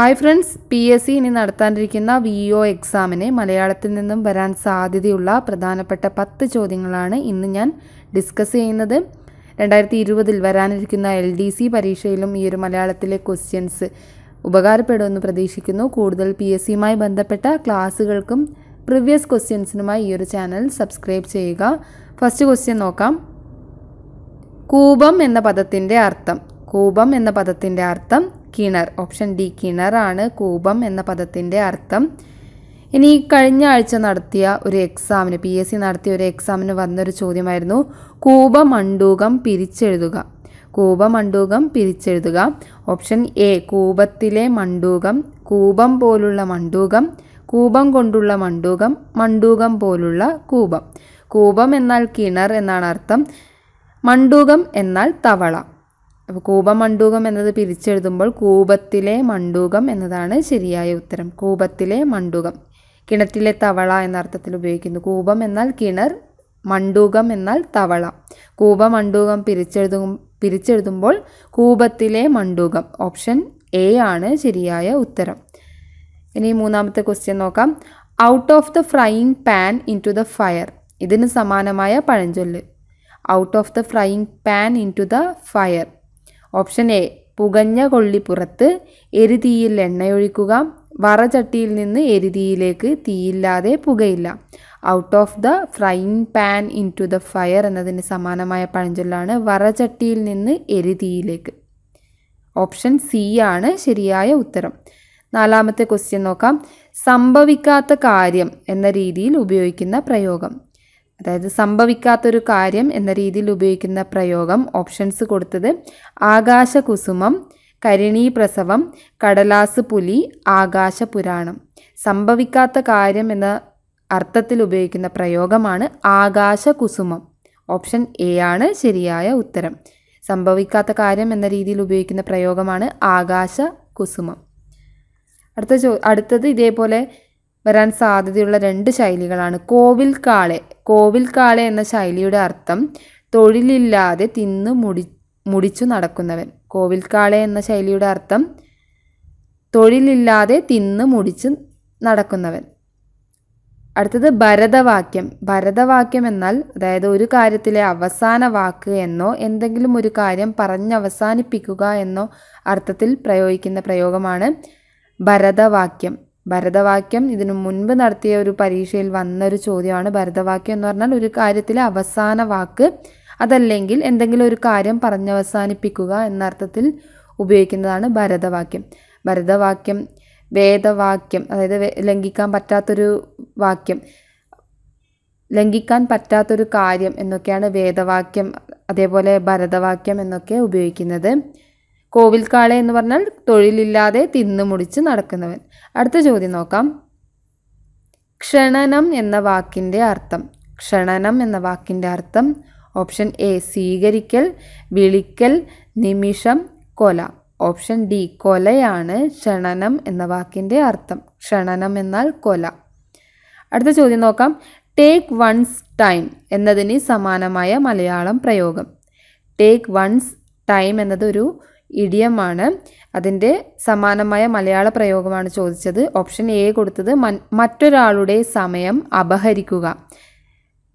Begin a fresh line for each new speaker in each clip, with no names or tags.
hi friends P S C ഇനി നടത്താനിരിക്കുന്ന V O എക്സാമിന് മലയാളത്തിൽ നിന്നും വരാൻ സാധ്യതയുള്ള പ്രധാനപ്പെട്ട പത്ത് ചോദ്യങ്ങളാണ് ഇന്ന് ഞാൻ ഡിസ്കസ് ചെയ്യുന്നത് രണ്ടായിരത്തി ഇരുപതിൽ വരാനിരിക്കുന്ന എൽ ഡി സി പരീക്ഷയിലും ഈ ഒരു മലയാളത്തിലെ ക്വസ്റ്റ്യൻസ് ഉപകാരപ്പെടുമെന്ന് പ്രതീക്ഷിക്കുന്നു കൂടുതൽ പി എസ് സിയുമായി ബന്ധപ്പെട്ട ക്ലാസ്സുകൾക്കും പ്രിവിയസ് ക്വസ്റ്റ്യൻസിനുമായി ഈ ഒരു ചാനൽ സബ്സ്ക്രൈബ് ചെയ്യുക ഫസ്റ്റ് ക്വസ്റ്റ്യൻ നോക്കാം കൂപം എന്ന പദത്തിൻ്റെ അർത്ഥം കൂപം എന്ന പദത്തിൻ്റെ അർത്ഥം കിണർ ഓപ്ഷൻ ഡി കിണറാണ് കൂപം എന്ന പദത്തിൻ്റെ അർത്ഥം ഇനി കഴിഞ്ഞ ആഴ്ച നടത്തിയ ഒരു എക്സാമിന് പി എസ് സി നടത്തിയ ഒരു എക്സാമിന് വന്നൊരു ചോദ്യമായിരുന്നു കൂപമണ്ടൂകം പിരിച്ചെഴുതുക കൂപമണ്ടൂകം പിരിച്ചെഴുതുക ഓപ്ഷൻ എ കൂപത്തിലെ മണ്ടൂകം കൂപം പോലുള്ള മണ്ടൂകം കൂപം കൊണ്ടുള്ള മണ്ടൂകം മണ്ടൂകം പോലുള്ള കൂപം കൂപം എന്നാൽ കിണർ എന്നാണ് അർത്ഥം മണ്ടൂകം എന്നാൽ തവള അപ്പോൾ കൂപം മണ്ടൂകം എന്നത് പിരിച്ചെഴുതുമ്പോൾ കൂപത്തിലെ മണ്ടൂകം എന്നതാണ് ശരിയായ ഉത്തരം കൂപത്തിലെ മണ്ടൂകം കിണറ്റിലെ തവള എന്ന അർത്ഥത്തിൽ ഉപയോഗിക്കുന്നു കൂപം എന്നാൽ കിണർ മണ്ടൂകം എന്നാൽ തവള കൂപ മണ്ടൂകം പിരിച്ചെഴുതും പിരിച്ചെഴുതുമ്പോൾ കൂപത്തിലെ മണ്ടൂകം ഓപ്ഷൻ എ ആണ് ശരിയായ ഉത്തരം ഇനി മൂന്നാമത്തെ ക്വസ്റ്റ്യൻ നോക്കാം out of the frying pan into the fire ഇതിന് സമാനമായ പഴഞ്ചൊല്ല് out of the frying pan into the fire option A പുകഞ്ഞ കൊള്ളിപ്പുറത്ത് എരുതീയിൽ എണ്ണയൊഴിക്കുക വറചട്ടിയിൽ നിന്ന് എരുതിയിലേക്ക് തീയില്ലാതെ പുകയില്ല out of the frying pan into the fire എന്നതിന് സമാനമായ പഴഞ്ചൊല്ലാണ് വറചട്ടിയിൽ നിന്ന് എരുതിയിലേക്ക് ഓപ്ഷൻ സി ആണ് ശരിയായ ഉത്തരം നാലാമത്തെ ക്വസ്റ്റ്യൻ നോക്കാം സംഭവിക്കാത്ത കാര്യം എന്ന രീതിയിൽ ഉപയോഗിക്കുന്ന പ്രയോഗം അതായത് സംഭവിക്കാത്തൊരു കാര്യം എന്ന രീതിയിൽ ഉപയോഗിക്കുന്ന പ്രയോഗം ഓപ്ഷൻസ് കൊടുത്തത് ആകാശകുസുമം കരിണീ പ്രസവം കടലാസ് പുലി ആകാശ പുരാണം സംഭവിക്കാത്ത കാര്യം എന്ന അർത്ഥത്തിൽ ഉപയോഗിക്കുന്ന പ്രയോഗമാണ് ആകാശകുസുമം ഓപ്ഷൻ എ ആണ് ശരിയായ ഉത്തരം സംഭവിക്കാത്ത കാര്യം എന്ന രീതിയിൽ ഉപയോഗിക്കുന്ന പ്രയോഗമാണ് ആകാശ കുസുമം അടുത്ത ചോ അടുത്തത് ഇതേപോലെ വരാൻ സാധ്യതയുള്ള രണ്ട് ശൈലികളാണ് കോവിൽ കാളെ കോവിൽ കാളെ എന്ന ശൈലിയുടെ അർത്ഥം തൊഴിലില്ലാതെ തിന്ന് മുടി മുടിച്ചു നടക്കുന്നവൻ കോവിൽ കാളെ എന്ന ശൈലിയുടെ അർത്ഥം തൊഴിലില്ലാതെ തിന്ന് മുടിച്ച് നടക്കുന്നവൻ അടുത്തത് ഭരതവാക്യം ഭരതവാക്യം എന്നാൽ അതായത് ഒരു കാര്യത്തിലെ അവസാന വാക്ക് എന്നോ എന്തെങ്കിലും ഒരു കാര്യം പറഞ്ഞവസാനിപ്പിക്കുക എന്നോ അർത്ഥത്തിൽ പ്രയോഗിക്കുന്ന പ്രയോഗമാണ് ഭരതവാക്യം ഭരതവാക്യം ഇതിനു മുൻപ് നടത്തിയ ഒരു പരീക്ഷയിൽ വന്നൊരു ചോദ്യമാണ് ഭരതവാക്യം എന്ന് പറഞ്ഞാൽ ഒരു കാര്യത്തിലെ അവസാന വാക്ക് അതല്ലെങ്കിൽ എന്തെങ്കിലും ഒരു കാര്യം പറഞ്ഞവസാനിപ്പിക്കുക എന്ന അർത്ഥത്തിൽ ഉപയോഗിക്കുന്നതാണ് ഭരതവാക്യം ഭരതവാക്യം വേദവാക്യം അതായത് ലംഘിക്കാൻ പറ്റാത്തൊരു വാക്യം ലംഘിക്കാൻ പറ്റാത്തൊരു കാര്യം എന്നൊക്കെയാണ് വേദവാക്യം അതേപോലെ ഭരതവാക്യം എന്നൊക്കെ ഉപയോഗിക്കുന്നത് കോവിൽക്കാളെ എന്ന് പറഞ്ഞാൽ തൊഴിലില്ലാതെ തിന്നു മുടിച്ച് നടക്കുന്നവൻ അടുത്ത ചോദ്യം നോക്കാം ക്ഷണനം എന്ന വാക്കിൻ്റെ അർത്ഥം ക്ഷണനം എന്ന വാക്കിൻ്റെ അർത്ഥം ഓപ്ഷൻ എ സ്വീകരിക്കൽ വിളിക്കൽ നിമിഷം കൊല ഓപ്ഷൻ ഡി കൊലയാണ് ക്ഷണനം എന്ന വാക്കിൻ്റെ അർത്ഥം ക്ഷണനം എന്നാൽ കൊല അടുത്ത ചോദ്യം നോക്കാം ടേക്ക് വൺസ് ടൈം എന്നതിന് സമാനമായ മലയാളം പ്രയോഗം ടേക്ക് വൺസ് ടൈം എന്നത് ഒരു ഇടിയമാണ് അതിൻ്റെ സമാനമായ മലയാള പ്രയോഗമാണ് ചോദിച്ചത് ഓപ്ഷൻ എ കൊടുത്തത് മറ്റൊരാളുടെ സമയം അപഹരിക്കുക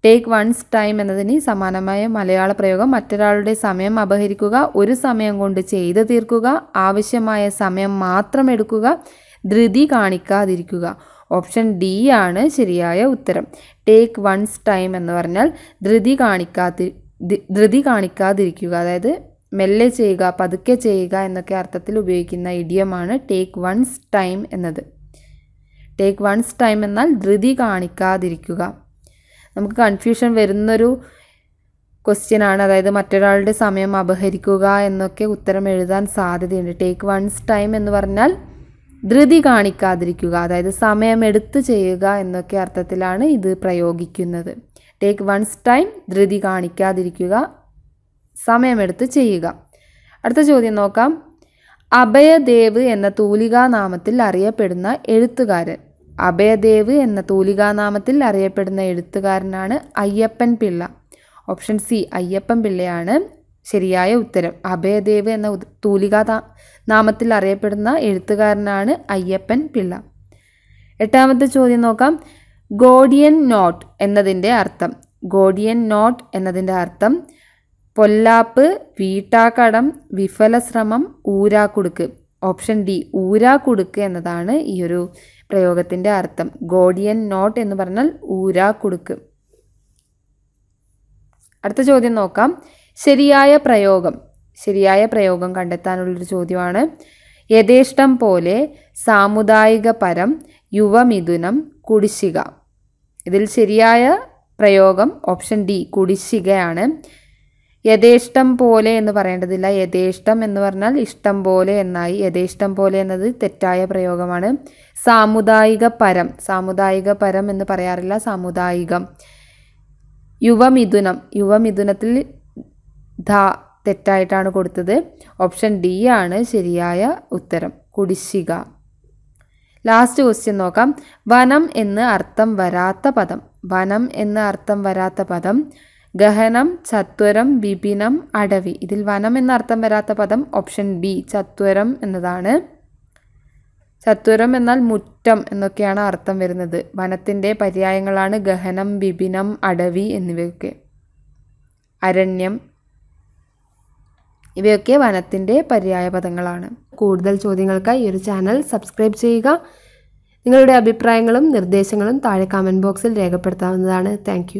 ടേക്ക് വൺസ് ടൈം എന്നതിന് സമാനമായ മലയാള പ്രയോഗം മറ്റൊരാളുടെ സമയം അപഹരിക്കുക ഒരു സമയം കൊണ്ട് ചെയ്തു തീർക്കുക ആവശ്യമായ സമയം മാത്രം എടുക്കുക ധൃതി കാണിക്കാതിരിക്കുക ഓപ്ഷൻ ഡി ആണ് ശരിയായ ഉത്തരം ടേക്ക് വൺസ് ടൈം എന്ന് പറഞ്ഞാൽ ധൃതി കാണിക്കാതി ധൃതി കാണിക്കാതിരിക്കുക അതായത് മെല്ലെ ചെയ്യുക പതുക്കെ ചെയ്യുക എന്നൊക്കെ അർത്ഥത്തിൽ ഉപയോഗിക്കുന്ന ഇടിയമാണ് ടേക്ക് വൺസ് ടൈം എന്നത് ടേക്ക് വൺസ് ടൈം എന്നാൽ ധൃതി കാണിക്കാതിരിക്കുക നമുക്ക് കൺഫ്യൂഷൻ വരുന്നൊരു ക്വസ്റ്റ്യൻ ആണ് അതായത് മറ്റൊരാളുടെ സമയം അപഹരിക്കുക എന്നൊക്കെ ഉത്തരം എഴുതാൻ സാധ്യതയുണ്ട് ടേക്ക് വൺസ് ടൈം എന്ന് പറഞ്ഞാൽ ധൃതി കാണിക്കാതിരിക്കുക അതായത് സമയമെടുത്ത് ചെയ്യുക എന്നൊക്കെ അർത്ഥത്തിലാണ് ഇത് പ്രയോഗിക്കുന്നത് ടേക്ക് വൺസ് ടൈം ധൃതി കാണിക്കാതിരിക്കുക സമയമെടുത്ത് ചെയ്യുക അടുത്ത ചോദ്യം നോക്കാം അഭയദേവ് എന്ന തൂലികാനാമത്തിൽ അറിയപ്പെടുന്ന എഴുത്തുകാരൻ അഭയദേവ് എന്ന തൂലികാനാമത്തിൽ അറിയപ്പെടുന്ന എഴുത്തുകാരനാണ് അയ്യപ്പൻ പിള്ള ഓപ്ഷൻ സി അയ്യപ്പൻ പിള്ളയാണ് ശരിയായ ഉത്തരം അഭയദേവ് എന്ന തൂലികാ നാമത്തിൽ അറിയപ്പെടുന്ന എഴുത്തുകാരനാണ് അയ്യപ്പൻ പിള്ള എട്ടാമത്തെ ചോദ്യം നോക്കാം ഗോഡിയൻ നോട്ട് എന്നതിൻ്റെ അർത്ഥം ഗോഡിയൻ നോട്ട് എന്നതിൻ്റെ അർത്ഥം പൊല്ലാപ്പ് വീട്ടാക്കടം വിഫലശ്രമം ഊരാക്കുടുക്ക് ഓപ്ഷൻ ഡി ഊരാക്കുടുക്ക് എന്നതാണ് ഈ ഒരു പ്രയോഗത്തിൻ്റെ അർത്ഥം ഗോഡിയൻ നോട്ട് എന്ന് പറഞ്ഞാൽ ഊരാക്കുടുക്ക് അടുത്ത ചോദ്യം നോക്കാം ശരിയായ പ്രയോഗം ശരിയായ പ്രയോഗം കണ്ടെത്താനുള്ളൊരു ചോദ്യമാണ് യഥേഷ്ടം പോലെ സാമുദായിക പരം യുവമിഥുനം കുടിശ്ശിക ഇതിൽ ശരിയായ പ്രയോഗം ഓപ്ഷൻ ഡി കുടിശ്ശികയാണ് യഥേഷ്ടം പോലെ എന്ന് പറയേണ്ടതില്ല യഥേഷ്ടം എന്ന് പറഞ്ഞാൽ ഇഷ്ടം പോലെ എന്നായി യഥേഷ്ടം പോലെ എന്നത് തെറ്റായ പ്രയോഗമാണ് സാമുദായിക പരം സാമുദായിക പരം എന്ന് പറയാറില്ല സാമുദായികം യുവമിഥുനം യുവമിഥുനത്തിൽ ധ തെറ്റായിട്ടാണ് കൊടുത്തത് ഓപ്ഷൻ ഡി ആണ് ശരിയായ ഉത്തരം കുടിശ്ശിക ലാസ്റ്റ് ക്വസ്റ്റ്യൻ നോക്കാം വനം എന്ന് അർത്ഥം വരാത്ത പദം വനം എന്ന് അർത്ഥം വരാത്ത പദം ഗഹനം ചത്വരം വിപിനം അടവി ഇതിൽ വനം എന്നർത്ഥം വരാത്ത പദം ഓപ്ഷൻ ബി ചത്വരം എന്നതാണ് ചത്വരം എന്നാൽ മുറ്റം എന്നൊക്കെയാണ് അർത്ഥം വരുന്നത് വനത്തിൻ്റെ പര്യായങ്ങളാണ് ഗഹനം വിപിനം അടവി എന്നിവയൊക്കെ അരണ്യം ഇവയൊക്കെ വനത്തിൻ്റെ പര്യായ പദങ്ങളാണ് കൂടുതൽ ചോദ്യങ്ങൾക്കായി ഈ ഒരു ചാനൽ സബ്സ്ക്രൈബ് ചെയ്യുക നിങ്ങളുടെ അഭിപ്രായങ്ങളും നിർദ്ദേശങ്ങളും താഴെ കമൻറ്റ് ബോക്സിൽ രേഖപ്പെടുത്താവുന്നതാണ് താങ്ക്